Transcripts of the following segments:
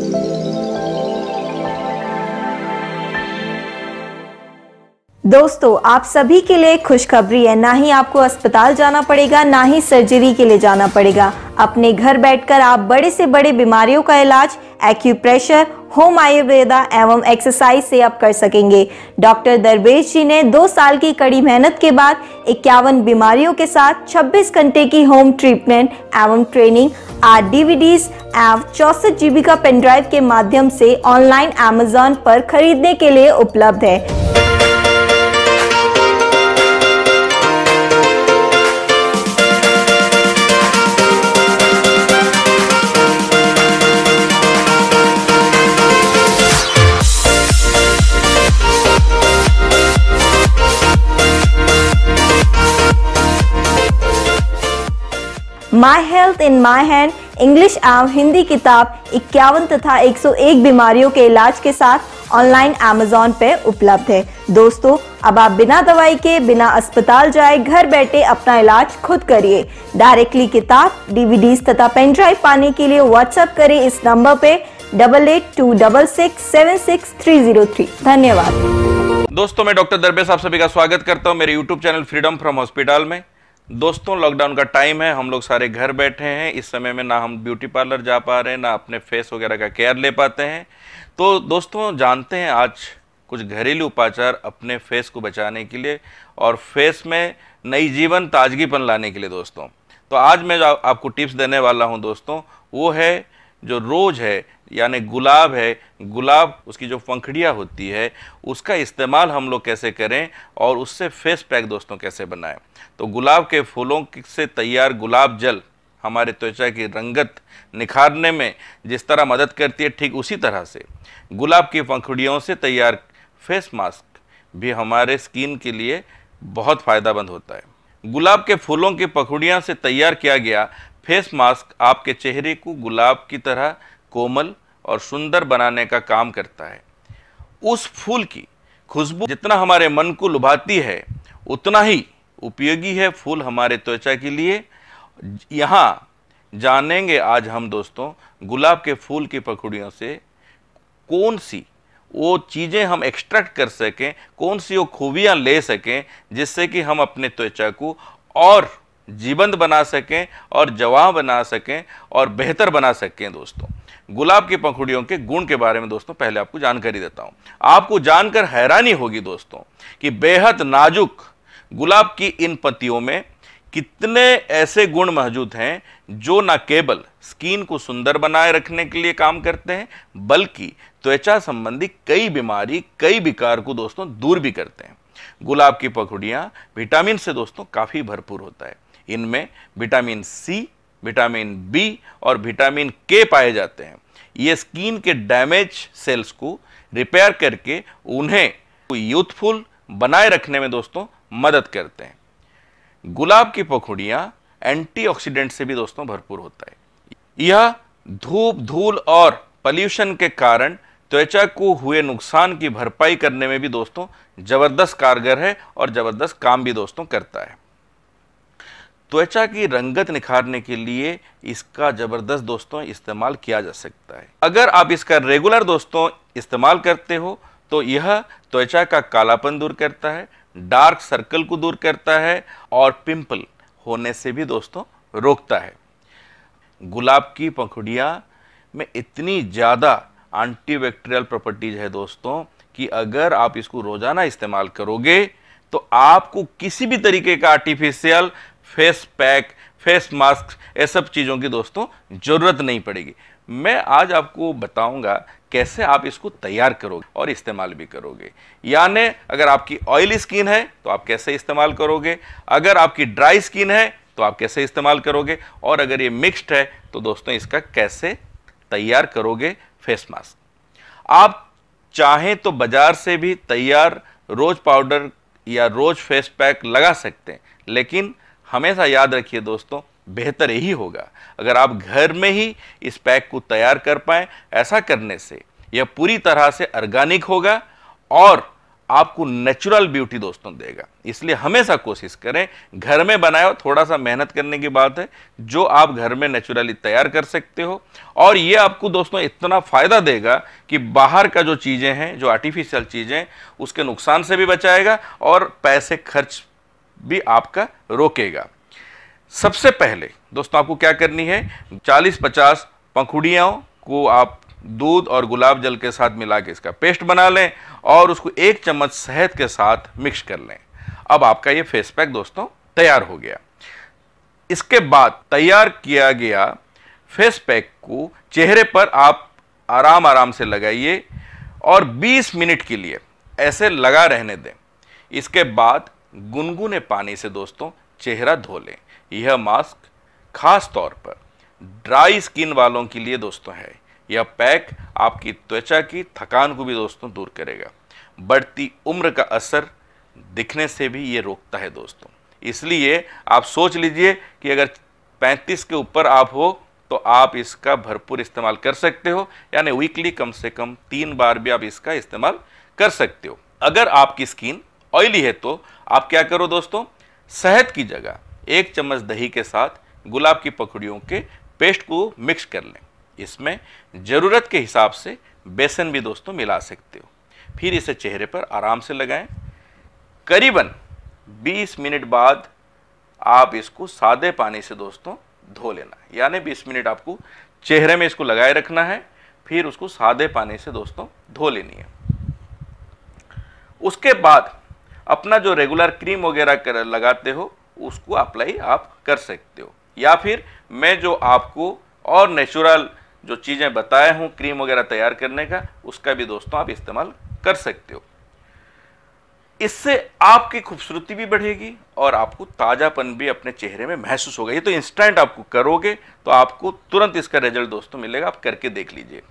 ああ。दोस्तों आप सभी के लिए खुशखबरी है ना ही आपको अस्पताल जाना पड़ेगा ना ही सर्जरी के लिए जाना पड़ेगा अपने घर बैठकर आप बड़े से बड़े बीमारियों का इलाज एक्यूप्रेशर होम आयुर्वेदा एवं एक्सरसाइज से आप कर सकेंगे डॉक्टर दरवेश जी ने दो साल की कड़ी मेहनत के बाद इक्यावन बीमारियों के साथ 26 घंटे की होम ट्रीटमेंट एवं ट्रेनिंग आर डीवीडीज एव चौसठ जीबी का पेनड्राइव के माध्यम से ऑनलाइन अमेजोन पर खरीदने के लिए उपलब्ध है My Health in My Hand English एवं हिंदी किताब इक्यावन तथा 101 बीमारियों के इलाज के साथ ऑनलाइन अमेजोन पे उपलब्ध है दोस्तों अब आप बिना दवाई के बिना अस्पताल जाए घर बैठे अपना इलाज खुद करिए डायरेक्टली किताब डीवीडी तथा पेन ड्राइव पाने के लिए व्हाट्सएप करें इस नंबर पे double eight two double six seven six three zero three धन्यवाद दोस्तों मैं डॉक्टर दरबे साहब सभी का स्वागत करता हूँ मेरे YouTube channel Freedom from Hospital में दोस्तों लॉकडाउन का टाइम है हम लोग सारे घर बैठे हैं इस समय में ना हम ब्यूटी पार्लर जा पा रहे हैं ना अपने फेस वगैरह का केयर ले पाते हैं तो दोस्तों जानते हैं आज कुछ घरेलू उपाचार अपने फेस को बचाने के लिए और फेस में नई जीवन ताजगीपन लाने के लिए दोस्तों तो आज मैं जो आपको टिप्स देने वाला हूँ दोस्तों वो है जो रोज है यानी गुलाब है गुलाब उसकी जो पंखड़ियाँ होती है उसका इस्तेमाल हम लोग कैसे करें और उससे फेस पैक दोस्तों कैसे बनाएं तो गुलाब के फूलों से तैयार गुलाब जल हमारे त्वचा की रंगत निखारने में जिस तरह मदद करती है ठीक उसी तरह से गुलाब की पंखड़ियों से तैयार फेस मास्क भी हमारे स्किन के लिए बहुत फ़ायदा होता है गुलाब के फूलों की पखुड़ियाँ से तैयार किया गया फेस मास्क आपके चेहरे को गुलाब की तरह कोमल और सुंदर बनाने का काम करता है उस फूल की खुशबू जितना हमारे मन को लुभाती है उतना ही उपयोगी है फूल हमारे त्वचा के लिए यहाँ जानेंगे आज हम दोस्तों गुलाब के फूल की पकड़ियों से कौन सी वो चीज़ें हम एक्सट्रैक्ट कर सकें कौन सी वो खूबियाँ ले सकें जिससे कि हम अपने त्वचा को और जीवंत बना सकें और जवाब बना सकें और बेहतर बना सकें दोस्तों गुलाब की पंखुड़ियों के गुण के बारे में दोस्तों पहले आपको जानकारी देता हूँ आपको जानकर हैरानी होगी दोस्तों कि बेहद नाजुक गुलाब की इन पत्तियों में कितने ऐसे गुण मौजूद हैं जो न केवल स्किन को सुंदर बनाए रखने के लिए काम करते हैं बल्कि त्वचा संबंधी कई बीमारी कई विकार को दोस्तों दूर भी करते हैं गुलाब की पखुड़ियाँ विटामिन से दोस्तों काफ़ी भरपूर होता है इनमें विटामिन सी विटामिन बी और विटामिन के पाए जाते हैं ये स्किन के डैमेज सेल्स को रिपेयर करके उन्हें यूथफुल बनाए रखने में दोस्तों मदद करते हैं गुलाब की पखुड़ियाँ एंटीऑक्सीडेंट से भी दोस्तों भरपूर होता है यह धूप धूल और पल्यूशन के कारण त्वचा को हुए नुकसान की भरपाई करने में भी दोस्तों ज़बरदस्त कारगर है और ज़बरदस्त काम भी दोस्तों करता है त्वचा की रंगत निखारने के लिए इसका ज़बरदस्त दोस्तों इस्तेमाल किया जा सकता है अगर आप इसका रेगुलर दोस्तों इस्तेमाल करते हो तो यह त्वचा का कालापन दूर करता है डार्क सर्कल को दूर करता है और पिंपल होने से भी दोस्तों रोकता है गुलाब की पंखुड़िया में इतनी ज़्यादा एंटीबैक्टीरियल प्रॉपर्टीज है दोस्तों कि अगर आप इसको रोज़ाना इस्तेमाल करोगे तो आपको किसी भी तरीके का artificial face pack face mask ये सब चीज़ों की दोस्तों ज़रूरत नहीं पड़ेगी मैं आज आपको बताऊंगा कैसे आप इसको तैयार करोगे और इस्तेमाल भी करोगे यानी अगर आपकी ऑयली स्किन है तो आप कैसे इस्तेमाल करोगे अगर आपकी ड्राई स्किन है तो आप कैसे इस्तेमाल करोगे और अगर ये मिक्स्ड है तो दोस्तों इसका कैसे तैयार करोगे फेस मास्क आप चाहें तो बाज़ार से भी तैयार रोज़ पाउडर या रोज़ फेस पैक लगा सकते हैं लेकिन हमेशा याद रखिए दोस्तों बेहतर यही होगा अगर आप घर में ही इस पैक को तैयार कर पाए ऐसा करने से यह पूरी तरह से ऑर्गेनिक होगा और आपको नेचुरल ब्यूटी दोस्तों देगा इसलिए हमेशा कोशिश करें घर में बनाओ थोड़ा सा मेहनत करने की बात है जो आप घर में नेचुरली तैयार कर सकते हो और ये आपको दोस्तों इतना फ़ायदा देगा कि बाहर का जो चीज़ें हैं जो आर्टिफिशियल चीज़ें उसके नुकसान से भी बचाएगा और पैसे खर्च भी आपका रोकेगा सबसे पहले दोस्तों आपको क्या करनी है 40-50 पंखुड़ियों को आप दूध और गुलाब जल के साथ मिला के इसका पेस्ट बना लें और उसको एक चम्मच शहद के साथ मिक्स कर लें अब आपका ये फेस पैक दोस्तों तैयार हो गया इसके बाद तैयार किया गया फेस पैक को चेहरे पर आप आराम आराम से लगाइए और 20 मिनट के लिए ऐसे लगा रहने दें इसके बाद गुनगुने पानी से दोस्तों चेहरा धो लें यह मास्क खास तौर पर ड्राई स्किन वालों के लिए दोस्तों है यह पैक आपकी त्वचा की थकान को भी दोस्तों दूर करेगा बढ़ती उम्र का असर दिखने से भी ये रोकता है दोस्तों इसलिए आप सोच लीजिए कि अगर 35 के ऊपर आप हो तो आप इसका भरपूर इस्तेमाल कर सकते हो यानी वीकली कम से कम तीन बार भी आप इसका इस्तेमाल कर सकते हो अगर आपकी स्किन ऑयली है तो आप क्या करो दोस्तों शहद की जगह एक चम्मच दही के साथ गुलाब की पकड़ियों के पेस्ट को मिक्स कर लें इसमें ज़रूरत के हिसाब से बेसन भी दोस्तों मिला सकते हो फिर इसे चेहरे पर आराम से लगाएं करीबन 20 मिनट बाद आप इसको सादे पानी से दोस्तों धो लेना यानी 20 मिनट आपको चेहरे में इसको लगाए रखना है फिर उसको सादे पानी से दोस्तों धो लेनी है उसके बाद अपना जो रेगुलर क्रीम वगैरह लगाते हो उसको अप्लाई आप कर सकते हो या फिर मैं जो आपको और नेचुरल जो चीज़ें बताया हूँ क्रीम वगैरह तैयार करने का उसका भी दोस्तों आप इस्तेमाल कर सकते हो इससे आपकी खूबसूरती भी बढ़ेगी और आपको ताज़ापन भी अपने चेहरे में महसूस होगा ये तो इंस्टेंट आपको करोगे तो आपको तुरंत इसका रिजल्ट दोस्तों मिलेगा आप करके देख लीजिए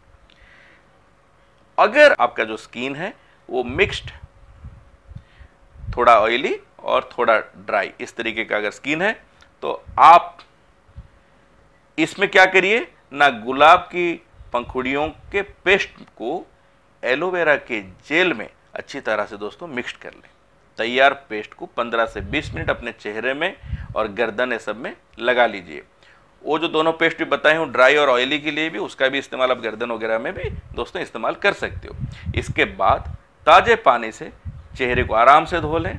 अगर आपका जो स्किन है वो मिक्स्ड थोड़ा ऑयली और थोड़ा ड्राई इस तरीके का अगर स्किन है तो आप इसमें क्या करिए ना गुलाब की पंखुड़ियों के पेस्ट को एलोवेरा के जेल में अच्छी तरह से दोस्तों मिक्स कर लें तैयार पेस्ट को 15 से 20 मिनट अपने चेहरे में और गर्दन ये सब में लगा लीजिए वो जो दोनों पेस्ट भी बताए हूँ ड्राई और ऑयली के लिए भी उसका भी इस्तेमाल आप गर्दन वगैरह में भी दोस्तों इस्तेमाल कर सकते हो इसके बाद ताज़े पानी से चेहरे को आराम से धो लें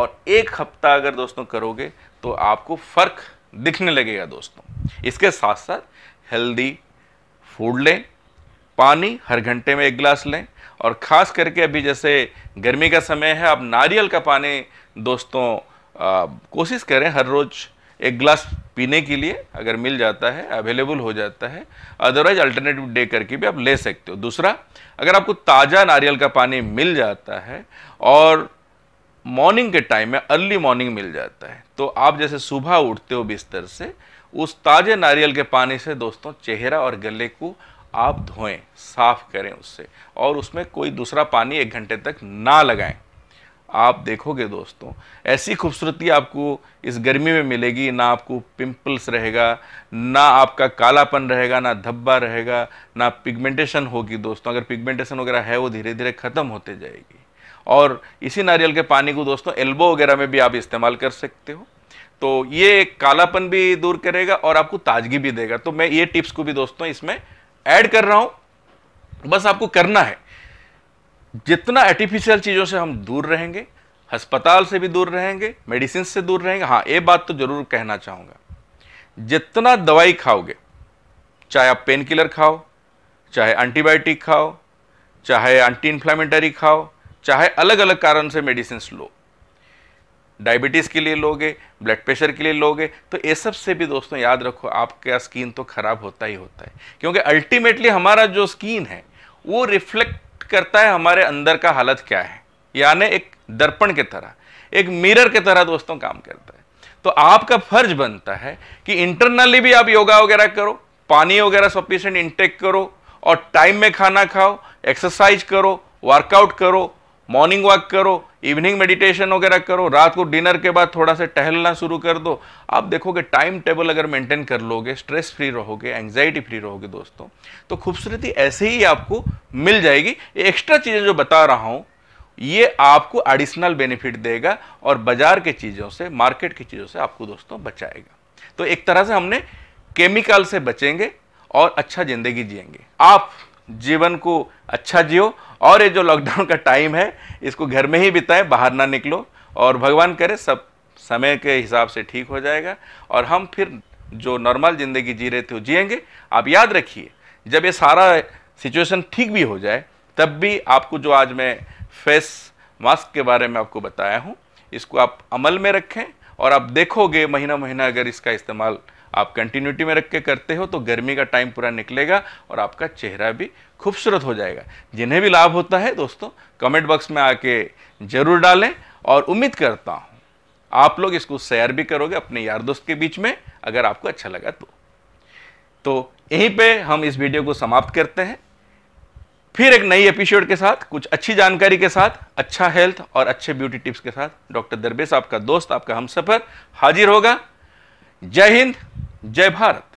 और एक हफ्ता अगर दोस्तों करोगे तो आपको फ़र्क दिखने लगेगा दोस्तों इसके साथ साथ हेल्दी फूड लें पानी हर घंटे में एक गिलास लें और ख़ास करके अभी जैसे गर्मी का समय है आप नारियल का पानी दोस्तों कोशिश करें हर रोज़ एक ग्लास पीने के लिए अगर मिल जाता है अवेलेबल हो जाता है अदरवाइज अल्टरनेटिव डे करके भी आप ले सकते हो दूसरा अगर आपको ताज़ा नारियल का पानी मिल जाता है और मॉर्निंग के टाइम में अर्ली मॉर्निंग मिल जाता है तो आप जैसे सुबह उठते हो बिस्तर से उस ताज़े नारियल के पानी से दोस्तों चेहरा और गले को आप धोएं साफ़ करें उससे और उसमें कोई दूसरा पानी एक घंटे तक ना लगाएं आप देखोगे दोस्तों ऐसी खूबसूरती आपको इस गर्मी में मिलेगी ना आपको पिंपल्स रहेगा ना आपका कालापन रहेगा ना धब्बा रहेगा ना पिगमेंटेशन होगी दोस्तों अगर पिगमेंटेशन वगैरह है वो धीरे धीरे ख़त्म होते जाएगी और इसी नारियल के पानी को दोस्तों एल्बो वगैरह में भी आप इस्तेमाल कर सकते हो तो ये कालापन भी दूर करेगा और आपको ताजगी भी देगा तो मैं ये टिप्स को भी दोस्तों इसमें ऐड कर रहा हूँ बस आपको करना है जितना आर्टिफिशियल चीज़ों से हम दूर रहेंगे अस्पताल से भी दूर रहेंगे मेडिसिन से दूर रहेंगे हाँ ये बात तो ज़रूर कहना चाहूँगा जितना दवाई खाओगे चाहे आप पेन किलर खाओ चाहे एंटीबायोटिक खाओ चाहे एंटी इन्फ्लामेटरी खाओ चाहे अलग अलग कारण से मेडिसिन लो डायबिटीज़ के लिए लोगे ब्लड प्रेशर के लिए लोगे तो ये सब से भी दोस्तों याद रखो आपका स्किन तो खराब होता ही होता है क्योंकि अल्टीमेटली हमारा जो स्किन है वो रिफ्लेक्ट करता है हमारे अंदर का हालत क्या है यानी एक दर्पण के तरह एक मिरर के तरह दोस्तों काम करता है तो आपका फर्ज बनता है कि इंटरनली भी आप योगा वगैरह करो पानी वगैरह सफिशेंट इंटेक करो और टाइम में खाना खाओ एक्सरसाइज करो वर्कआउट करो मॉर्निंग वॉक करो इवनिंग मेडिटेशन वगैरह करो रात को डिनर के बाद थोड़ा सा टहलना शुरू कर दो आप देखोगे टाइम टेबल अगर मेंटेन कर लोगे स्ट्रेस फ्री रहोगे एंजाइटी फ्री रहोगे दोस्तों तो खूबसूरती ऐसे ही आपको मिल जाएगी एक्स्ट्रा चीज़ें जो बता रहा हूँ ये आपको एडिशनल बेनिफिट देगा और बाजार के चीज़ों से मार्केट की चीज़ों से आपको दोस्तों बचाएगा तो एक तरह से हमने केमिकल से बचेंगे और अच्छा ज़िंदगी जिएंगे आप जीवन को अच्छा जियो और ये जो लॉकडाउन का टाइम है इसको घर में ही बिताएं बाहर ना निकलो और भगवान करे सब समय के हिसाब से ठीक हो जाएगा और हम फिर जो नॉर्मल ज़िंदगी जी रहे थे वो जियेंगे आप याद रखिए जब ये सारा सिचुएशन ठीक भी हो जाए तब भी आपको जो आज मैं फेस मास्क के बारे में आपको बताया हूँ इसको आप अमल में रखें और आप देखोगे महीना महीना अगर इसका इस्तेमाल आप कंटिन्यूटी में रख के करते हो तो गर्मी का टाइम पूरा निकलेगा और आपका चेहरा भी खूबसूरत हो जाएगा जिन्हें भी लाभ होता है दोस्तों कमेंट बॉक्स में आके ज़रूर डालें और उम्मीद करता हूँ आप लोग इसको शेयर भी करोगे अपने यार दोस्त के बीच में अगर आपको अच्छा लगा तो तो यहीं पे हम इस वीडियो को समाप्त करते हैं फिर एक नई एपिसोड के साथ कुछ अच्छी जानकारी के साथ अच्छा हेल्थ और अच्छे ब्यूटी टिप्स के साथ डॉक्टर दरबेश आपका दोस्त आपका हम सफर हाजिर होगा जय हिंद जय भारत